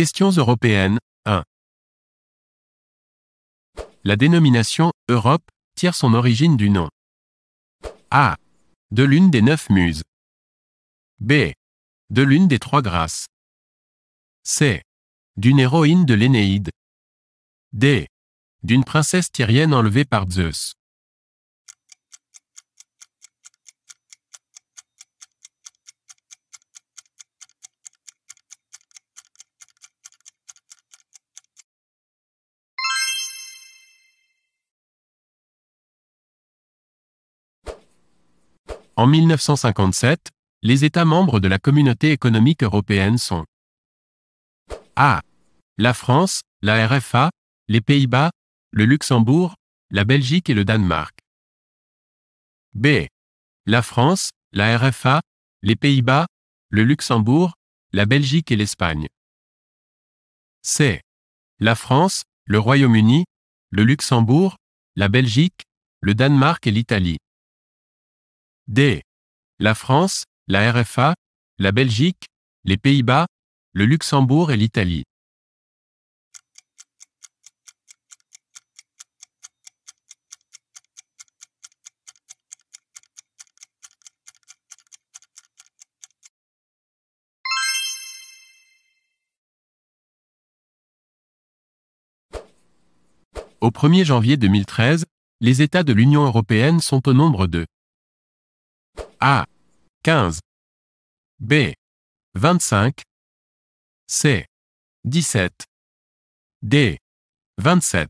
Questions européennes 1. La dénomination Europe tire son origine du nom A. De l'une des neuf muses. B. De l'une des trois grâces. C. D'une héroïne de l'Énéide. D. D'une princesse tyrienne enlevée par Zeus. En 1957, les États membres de la Communauté économique européenne sont A. La France, la RFA, les Pays-Bas, le Luxembourg, la Belgique et le Danemark. B. La France, la RFA, les Pays-Bas, le Luxembourg, la Belgique et l'Espagne. C. La France, le Royaume-Uni, le Luxembourg, la Belgique, le Danemark et l'Italie. D. La France, la RFA, la Belgique, les Pays-Bas, le Luxembourg et l'Italie. Au 1er janvier 2013, les États de l'Union européenne sont au nombre de a. 15. B. 25. C. 17. D. 27.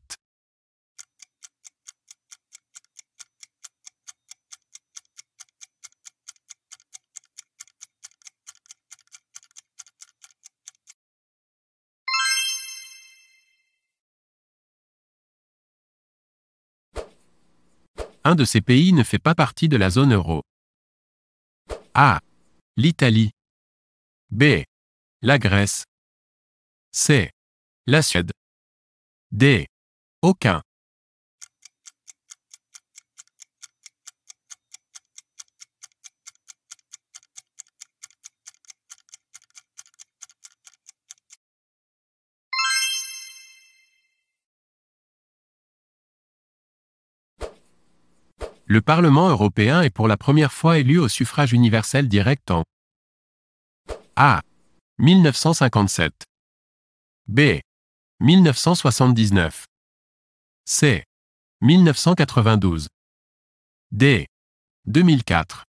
Un de ces pays ne fait pas partie de la zone euro. A. L'Italie. B. La Grèce. C. La Suède. D. Aucun. le Parlement européen est pour la première fois élu au suffrage universel direct en A. 1957 B. 1979 C. 1992 D. 2004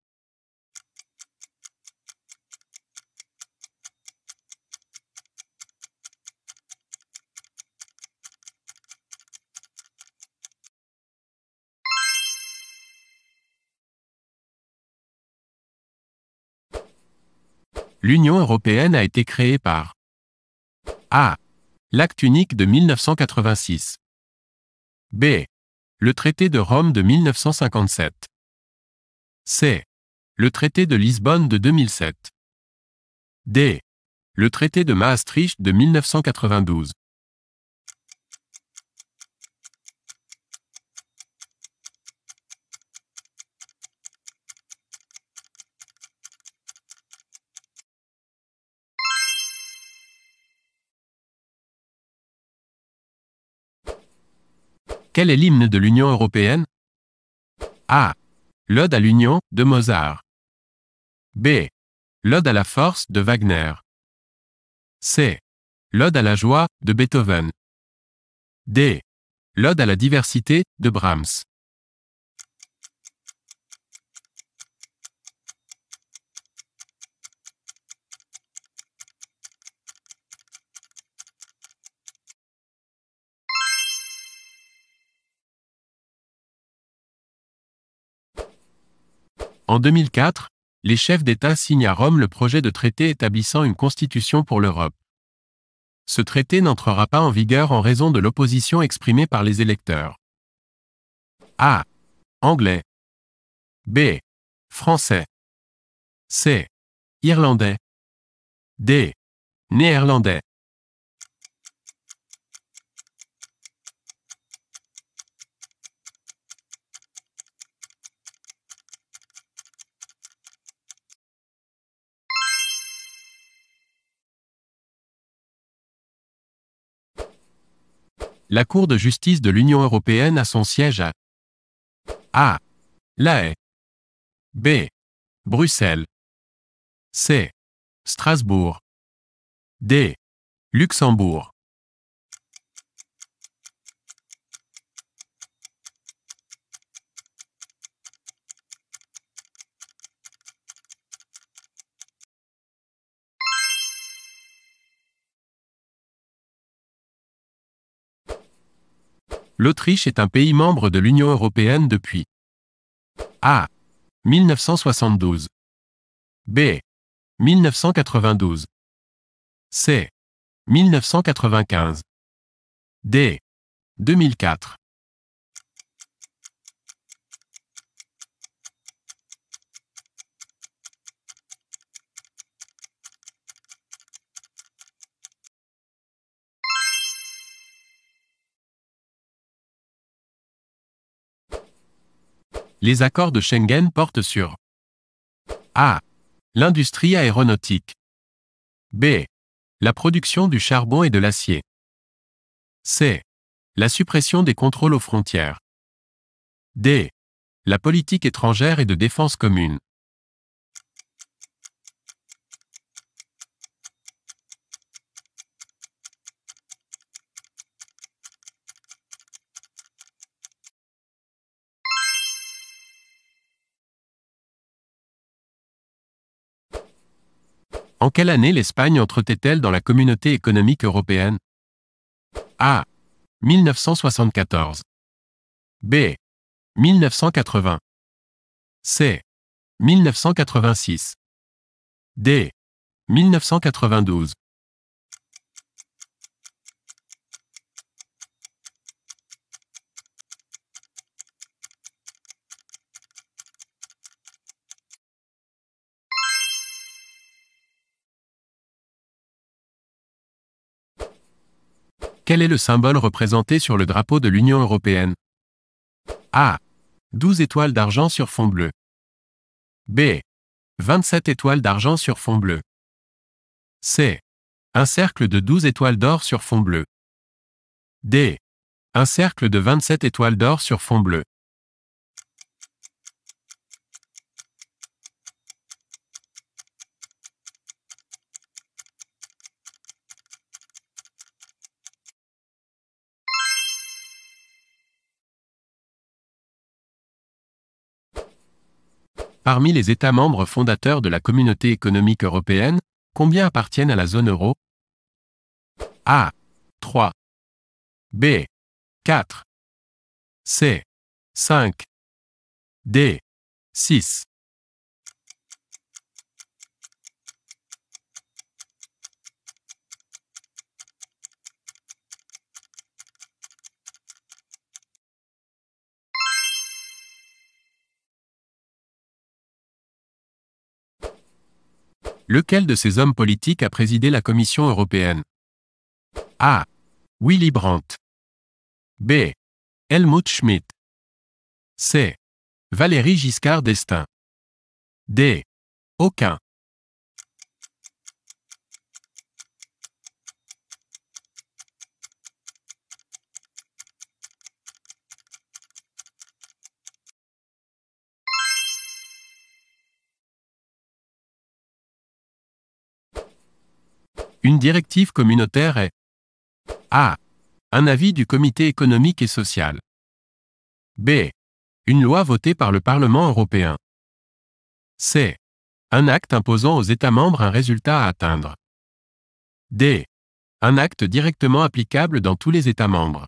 l'Union européenne a été créée par A. L'acte unique de 1986. B. Le traité de Rome de 1957. C. Le traité de Lisbonne de 2007. D. Le traité de Maastricht de 1992. Quel est l'hymne de l'Union européenne A. L'Ode à l'Union, de Mozart. B. L'Ode à la force, de Wagner. C. L'Ode à la joie, de Beethoven. D. L'Ode à la diversité, de Brahms. En 2004, les chefs d'État signent à Rome le projet de traité établissant une constitution pour l'Europe. Ce traité n'entrera pas en vigueur en raison de l'opposition exprimée par les électeurs. A. Anglais. B. Français. C. Irlandais. D. Néerlandais. La Cour de justice de l'Union européenne a son siège à A. La Haye. B. Bruxelles. C. Strasbourg. D. Luxembourg. l'Autriche est un pays membre de l'Union européenne depuis A. 1972 B. 1992 C. 1995 D. 2004 les accords de Schengen portent sur A. L'industrie aéronautique. B. La production du charbon et de l'acier. C. La suppression des contrôles aux frontières. D. La politique étrangère et de défense commune. En quelle année l'Espagne entretait elle dans la communauté économique européenne A. 1974. B. 1980. C. 1986. D. 1992. Quel est le symbole représenté sur le drapeau de l'Union européenne A. 12 étoiles d'argent sur fond bleu. B. 27 étoiles d'argent sur fond bleu. C. Un cercle de 12 étoiles d'or sur fond bleu. D. Un cercle de 27 étoiles d'or sur fond bleu. Parmi les États membres fondateurs de la Communauté économique européenne, combien appartiennent à la zone euro A. 3. B. 4. C. 5. D. 6. Lequel de ces hommes politiques a présidé la Commission européenne A. Willy Brandt. B. Helmut Schmidt. C. Valérie Giscard d'Estaing. D. Aucun. directive communautaire est A. Un avis du Comité économique et social. B. Une loi votée par le Parlement européen. C. Un acte imposant aux États membres un résultat à atteindre. D. Un acte directement applicable dans tous les États membres.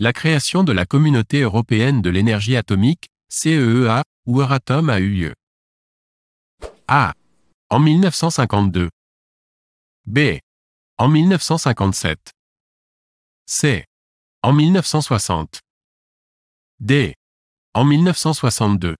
La création de la Communauté européenne de l'énergie atomique, CEEA, ou Euratom a eu lieu. A. En 1952. B. En 1957. C. En 1960. D. En 1962.